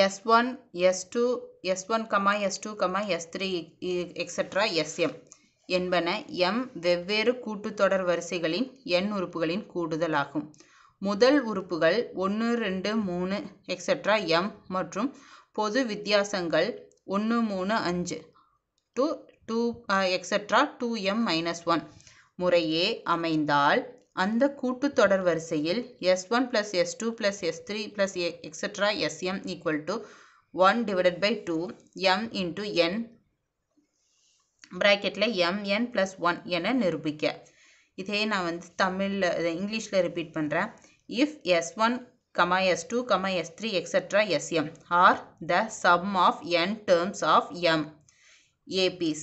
S S S one one two comma S two comma S three etc. S M என்பன M வெவ்வேறு கூட்டுத்தொடர் வரிசைகளின் எண் உறுப்புகளின் கூடுதலாகும் முதல் உறுப்புகள் ஒன்று ரெண்டு மூணு எக்ஸெட்ரா எம் மற்றும் பொது வித்தியாசங்கள் ஒன்று மூணு அஞ்சு to two etcetera two M minus one முறையே அமைந்தால் அந்த கூட்டுத்தொடர் வரிசையில் S1 plus S2 plus S3 plus etc. Sm equal to 1 divided by 2 m into n ப்ராக்கெட்டில் mn plus 1 என நிரூபிக்க இதே நான் வந்து தமிழில் இங்கிலீஷில் ரிப்பீட் பண்ணுறேன் if S1 comma S2 comma S3 etc. Sm are the sum of n terms of m APs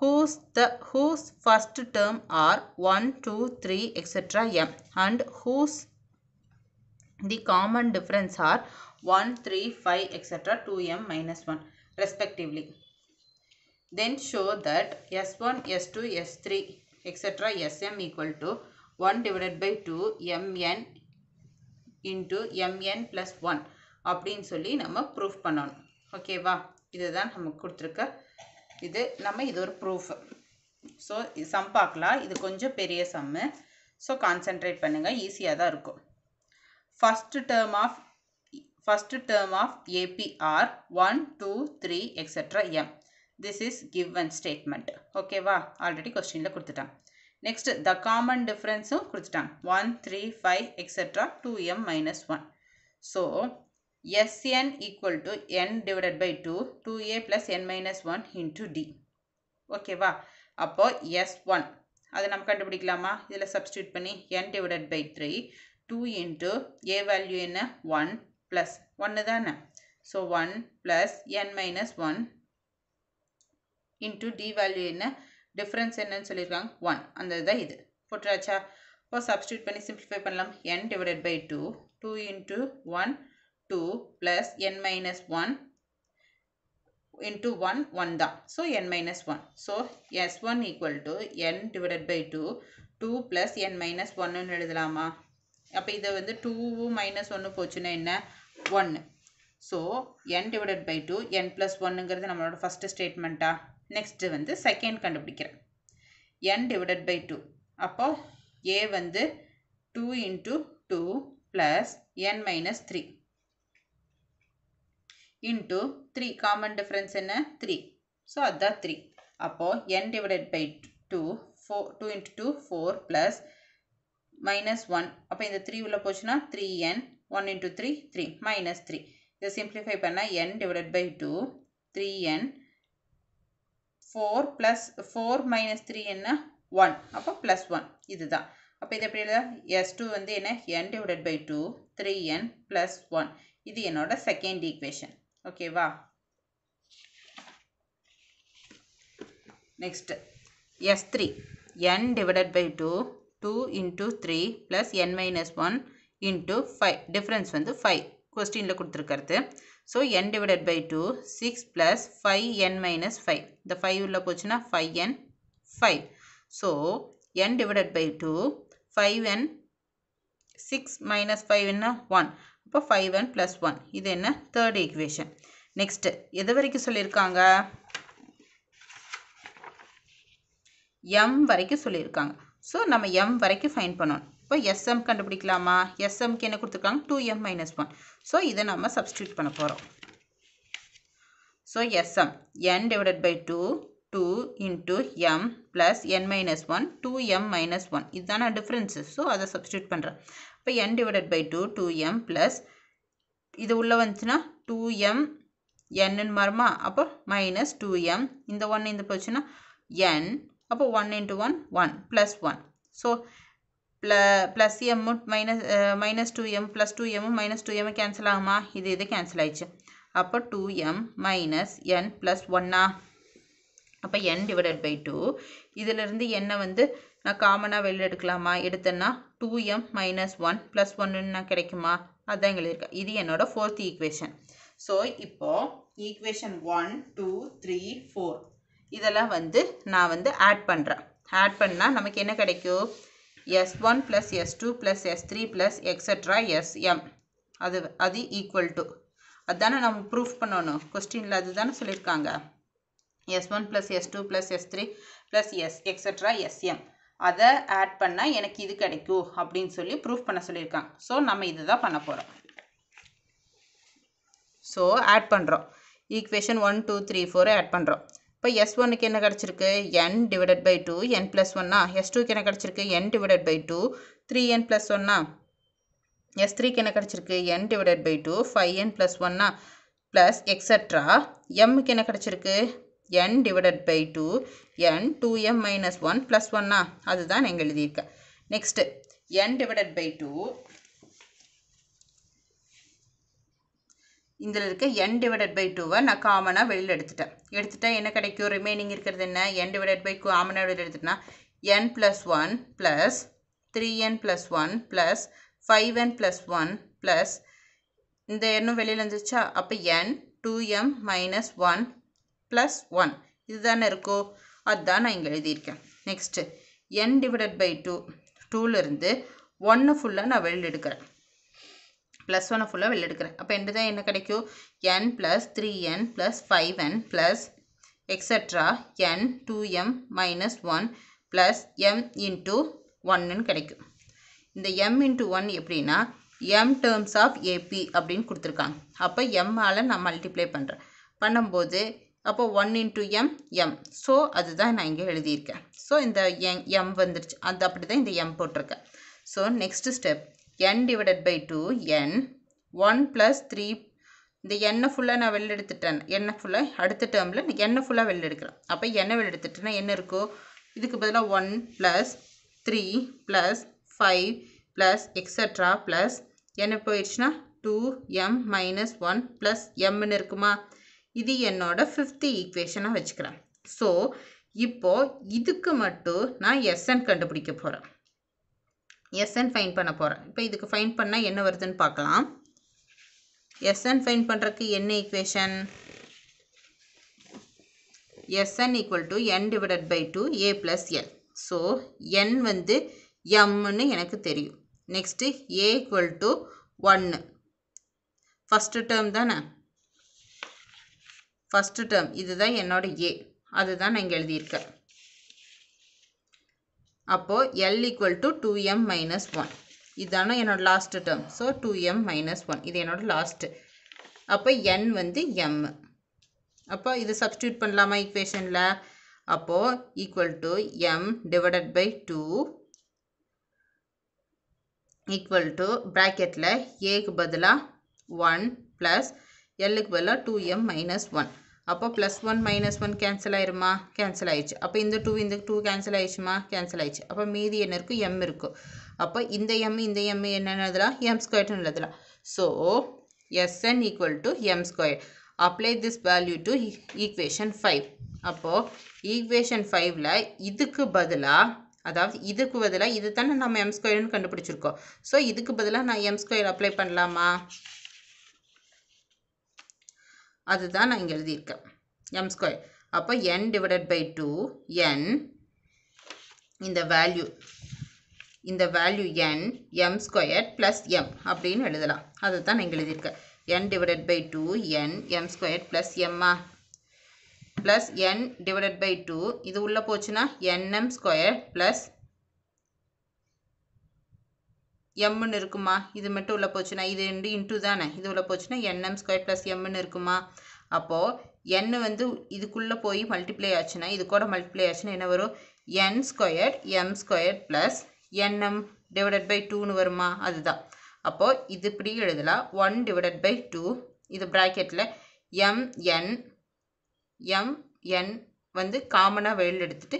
whose the whose first term are 1 2 3 etc m and whose the common difference are 1 3 5 etc 2m minus 1 respectively then show that s1 s2 s3 etc sm equal to 1 divided by 2 mn into mn plus 1 அப்படின்னு சொல்லி நம்ம proof பண்ணணும் ஓகேவா இதுதான் நமக்கு கொடுத்துருக்க இது நம்ம இது ஒரு ப்ரூஃப் ஸோ சம் பார்க்கலாம் இது கொஞ்சம் பெரிய சம்மு ஸோ கான்சென்ட்ரேட் பண்ணுங்கள் ஈஸியாக தான் இருக்கும் first term of first term of A P R one two three etcetera M this is given statement ஓகேவா ஆல்ரெடி கொஸ்டினில் கொடுத்துட்டான் நெக்ஸ்ட் த காமன் டிஃப்ரென்ஸும் கொடுத்துட்டான் one three five etcetera two M minus one so Sn equal to n divided by 2, 2a plus n minus 1 into d. ஓகேவா அப்போ S1 அது நம்ம கண்டுபிடிக்கலாமா இதில் சப்ஸ்டியூட் பண்ணி n divided by three two into A value என்ன one plus ஒன்று தானே so one plus N minus one into D value என்ன டிஃப்ரென்ஸ் என்னன்னு சொல்லியிருக்காங்க ஒன் அந்த இதுதான் இது போட்டுராச்சா இப்போ சப்ஸ்டியூட் பண்ணி சிம்பிளிஃபை பண்ணலாம் N divided by two two into one 2 plus n minus 1 into 1, 1 தான். So, n minus 1. So, s1 equal to n divided by 2, 2 plus n minus 1 உன் எழுதலாமா? அப்பு இது வந்து 2 minus 1 போச்சுனே என்ன? 1. So, n divided by 2, n plus 1 இங்கிருது நம்மலுடு first statement ah. Next வந்து second கண்டுபிடிக்கிறேன். n divided by 2. அப்போ, a வந்து 2 into 2 plus n minus 3. Into three common difference என்ன த்ரீ ஸோ அதுதான் த்ரீ அப்போது N divided by two four two into two four plus minus one அப்போ இந்த three உள்ளே போச்சுன்னா three N one into three three minus three இதை simplify பண்ணால் N divided by two three N four plus four minus three என்ன one அப்போ plus one இதுதான் அப்போ இது எப்படி எழுதா எஸ் டூ வந்து என்ன N divided by two three N plus one இது என்னோட செகண்ட் ஈக்குவேஷன் ஓகேவா next S three N divided by two two into three plus N minus one into five difference வந்து ஃபைவ் கொஸ்டினில் கொடுத்துருக்கிறது so N divided by two six plus five N minus five இந்த five உள்ள போச்சுன்னா five N five so N divided by two five N six minus five என்ன one இப்போ five one plus one இது என்ன third equation next எது வரைக்கும் சொல்லியிருக்காங்க எம் வரைக்கும் சொல்லியிருக்காங்க ஸோ நம்ம எம் வரைக்கும் ஃபைன் பண்ணணும் இப்போ எஸ்எம் கண்டுபிடிக்கலாமா எஸ்எம்க்கு என்ன கொடுத்துருக்காங்க two M minus one so இதை நம்ம சப்ஸ்டியூட் பண்ண போகிறோம் so S M N divided by two two into M plus N minus one two M minus one இதுதான் நான் டிஃப்ரென்ஸு ஸோ அதை சப்ஸ்டியூட் பண்ணுறேன் இப்போ N divided by two two M plus இது உள்ளே வந்துச்சுன்னா டூ எம் என்னன்னு மாறுமா அப்போ மைனஸ் டூ எம் இந்த ஒன் இந்த போச்சுன்னா என் அப்போ one into one one plus one so ப்ள plus எம்மும் minus minus two M plus two எம்மும் மைனஸ் டூ எம்மும் கேன்சல் ஆகுமா இது இது கேன்சல் ஆயிடுச்சு அப்போ two M minus N plus ஒன்னா அப்போ என் டிவைடட் பை டூ இதிலிருந்து என்ன வந்து நான் காமனாக வெளில எடுக்கலாமா எடுத்தேன்னா two M minus one plus ஒன்றுன்னா கிடைக்குமா அதான் எங்களுக்கு இருக்கா இது என்னோடய ஃபோர்த் ஈக்குவேஷன் ஸோ இப்போது equation one two three four இதெல்லாம் வந்து நான் வந்து ஆட் பண்ணுறேன் ஆட் பண்ணால் நமக்கு என்ன கிடைக்கும் S one plus S two plus S three plus etcetera S M அது அது ஈக்குவல் டு அதுதானே நம்ம ப்ரூஃப் பண்ணணும் கொஸ்டினில் அதுதானே சொல்லியிருக்காங்க S one plus S two plus S three plus S etcetera SM அதை ஆட் பண்ணால் எனக்கு இது கிடைக்கும் அப்படின்னு சொல்லி ப்ரூஃப் பண்ண சொல்லியிருக்காங்க ஸோ நம்ம இது தான் பண்ண போகிறோம் ஸோ ஆட் பண்ணுறோம் ஈக்குவேஷன் ஒன் டூ த்ரீ ஃபோரை ஆட் பண்ணுறோம் இப்போ எஸ் ஒன்னுக்கு என்ன கிடச்சிருக்கு N divided by two N plus ஒன்னா எஸ் டூக்கு என்ன கிடச்சிருக்கு N divided by two three N plus ஒன்னா எஸ் த்ரீக்கு என்ன கிடச்சிருக்கு N divided by two five N plus ஒன்னா ப்ளஸ் எக்ஸட்ரா எம்முக்கு என்ன கிடச்சிருக்கு N divided by two N two M minus one plus ஒன்னா அதுதான் நான் இங்கே எழுதியிருக்கேன் next N divided by two இதில் இருக்க என் டிவைடட் பை டூவை நான் காமனாக வெளியில் எடுத்துட்டேன் எடுத்துட்டா என்ன கிடைக்கும் ரிமைனிங் இருக்கிறது என்ன என் divided பை 2 வெளியில் வெளில் N plus one plus three N plus one plus five N plus one plus இந்த என்னும் வெளியில் அந்துச்சா, அப்போ N two M minus one plus one இது தானே இருக்கோ அதுதான் நான் இங்கே எழுதியிருக்கேன் next N divided by two டூலேருந்து ஒன்று ஃபுல்லாக நான் வெளியில் எடுக்கிறேன் ப்ளஸ் ஒன்று ஃபுல்லாக வெளியில் எடுக்கிறேன் அப்போ என் என்ன கிடைக்கும் N plus three N plus five N plus etcetera N two M minus one plus M கிடைக்கும் இந்த எம் இன்ட்டு ஒன் எப்படின்னா எம் டேர்ம்ஸ் ஆஃப் ஏபி அப்படின்னு கொடுத்துருக்காங்க அப்போ எம்மால் நான் மல்டிப்ளை பண்ணுறேன் பண்ணும்போது அப்போ one into M M so அதுதான் நான் இங்கே எழுதியிருக்கேன் ஸோ இந்த எங் எம் வந்துருச்சு அது அப்படி தான் இந்த எம் போட்டிருக்கேன் so next step N divided by two N one plus three இந்த எண்ணெய் ஃபுல்லாக நான் வெளில எடுத்துட்டேன் எண்ணெய் ஃபுல்லாக அடுத்த டேர்மில் எண்ணெய் ஃபுல்லாக வெளில எடுக்கிறேன் அப்போ எண்ணெய் வெளில எடுத்துட்டேன்னா என்ன இருக்கோ இதுக்கு பதிலாக one plus three plus five plus etcetera plus என்ன போயிடுச்சுன்னா two M minus one plus எம்னு இருக்குமா இது என்னோட ஃபிஃப்த்து ஈக்குவேஷனாக வச்சுக்கிறேன் ஸோ இப்போது இதுக்கு மட்டும் நான் எஸ்என் கண்டுபிடிக்க போகிறேன் எஸ்என் ஃபைன் பண்ண போகிறேன் இப்போ இதுக்கு ஃபைன் பண்ணால் என்ன வருதுன்னு பார்க்கலாம் எஸ்என் ஃபைன் பண்ணுறதுக்கு என்ன equation S N equal to N divided by two A plus L so N வந்து எம்னு எனக்கு தெரியும் நெக்ஸ்ட்டு ஏ ஈக்குவல் டு ஒன்று ஃபஸ்ட்டு டேர்ம் தானே ஃபஸ்ட்டு டேர்ம் இதுதான் என்னோட ஏ அதுதான் நான் இங்கே எழுதியிருக்கேன் அப்போது L equal to two M minus one இதுதானோ என்னோடய last term so two M minus one இது என்னோடய லாஸ்ட்டு அப்போ என் வந்து எம் அப்போ இது சப்ஸ்டியூட் பண்ணலாமா ஈக்குவேஷனில் அப்போது equal to M divided by two equal to ப்ராக்கெட்டில் ஏக்கு பதிலாக ஒன் ப்ளஸ் எல்லுக்கு பதிலாக டூ எம் மைனஸ் ஒன் அப்போ plus one minus one cancel ஆயிருமா கேன்சல் ஆயிடுச்சு அப்போ இந்த டூ இந்த டூ கேன்சல் ஆயிடுச்சுமா கேன்சல் ஆயிடுச்சு அப்போ மீதி என்ன இருக்கும் எம் இருக்கும் அப்போ இந்த எம் இந்த எம் என்னென்ன எழுதலாம் எம் ஸ்கொயர்னு எழுதலாம் so S N equal to M square apply this value to equation five அப்போது ஈக்குவேஷன் ஃபைவ்ல இதுக்கு பதிலாக அதாவது இதுக்கு பதிலாக இது தானே நம்ம எம் ஸ்கொயர்னு கண்டுபிடிச்சிருக்கோம் ஸோ இதுக்கு பதிலாக நான் எம் ஸ்கொயர் அப்ளை பண்ணலாமா அதுதான் நான் இங்கே எழுதியிருக்கேன் எம் ஸ்கொயர் அப்போ N divided by two N இந்த வேல்யூ இந்த value N M square plus M அப்படின்னு எழுதலாம் அதை தான் நான் எழுதியிருக்கேன் N divided by two N M square plus எம்மா plus N divided by two இது உள்ளே போச்சுன்னா என்எம் ஸ்கொயர் ப்ளஸ் எம்முன்னு இருக்குமா இது மட்டும் உள்ளே போச்சுன்னா இது ரெண்டு இன்ட்டு தானே இது உள்ளே போச்சுன்னா என்எம் ஸ்கொயர் ப்ளஸ் எம்முன்னு இருக்குமா அப்போது என் வந்து இதுக்குள்ளே போய் மல்டிப்ளை ஆச்சுன்னா இது கூட மல்டிப்ளை ஆச்சுன்னா என்ன வரும் N square M square plus N M divided by டூன்னு வருமா அதுதான் அப்போது இது இப்படி எழுதலாம் ஒன் டிவைடட் பை டூ இது ப்ராக்கெட்டில் எம் என் எம் என் வந்து காமனாக வெளியில் எடுத்துகிட்டு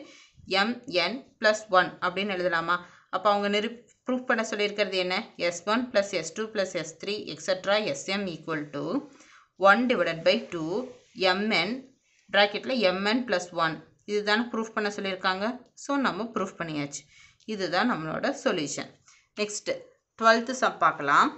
எம் என் ப்ளஸ் ஒன் அப்படின்னு எழுதலாமா அப்போ அவங்க நிரு ப்ரூஃப் பண்ண சொல்லியிருக்கிறது என்ன S one plus S two plus S three etcetera S M equal to one divided by two M N ப்ராக்கெட்டில் எம்என் ப்ளஸ் ஒன் இதுதானே ப்ரூஃப் பண்ண சொல்லியிருக்காங்க ஸோ நம்ம ப்ரூஃப் பண்ணியாச்சு இதுதான் நம்மளோட சொல்யூஷன் நெக்ஸ்ட்டு டுவெல்த்து சம் பார்க்கலாம்